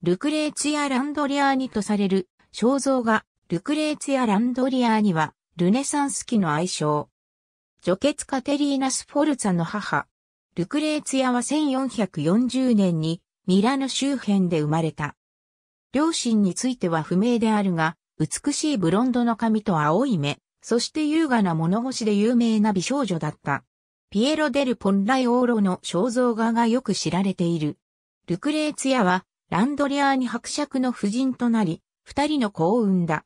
ルクレーツィア・ランドリアーニとされる肖像画、ルクレーツィア・ランドリアーニは、ルネサンス期の愛称。除血カテリーナ・スフォルツァの母。ルクレーツィアは1440年にミラノ周辺で生まれた。両親については不明であるが、美しいブロンドの髪と青い目、そして優雅な物腰で有名な美少女だった。ピエロ・デル・ポンライオーロの肖像画がよく知られている。ルクレーツィアはランドリアーニ伯爵の夫人となり、二人の子を産んだ。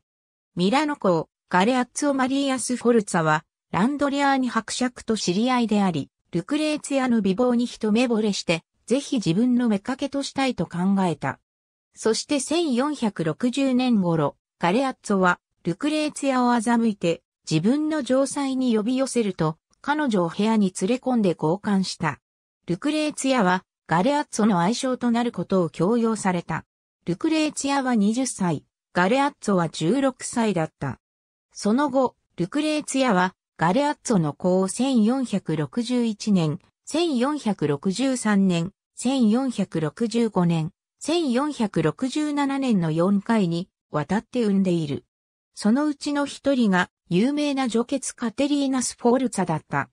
ミラノ公、ガレアッツオ・マリーアス・フォルツァは、ランドリアーニ伯爵と知り合いであり、ルクレーツィアの美貌に一目惚れして、ぜひ自分の目けとしたいと考えた。そして1460年頃、ガレアッツォは、ルクレーツィアを欺いて、自分の城塞に呼び寄せると、彼女を部屋に連れ込んで交換した。ルクレーツィアは、ガレアッツォの愛称となることを強要された。ルクレーツアは20歳、ガレアッツォは16歳だった。その後、ルクレーツィは、ガレアッツォの子を1461年、1463年、1465年、1467年の4回に渡って産んでいる。そのうちの一人が有名な女傑カテリーナ・スフォルツァだった。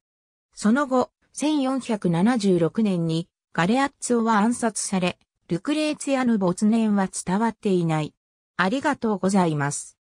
その後、1476年にガレアッツォは暗殺され、ルクレーツィアの没年は伝わっていない。ありがとうございます。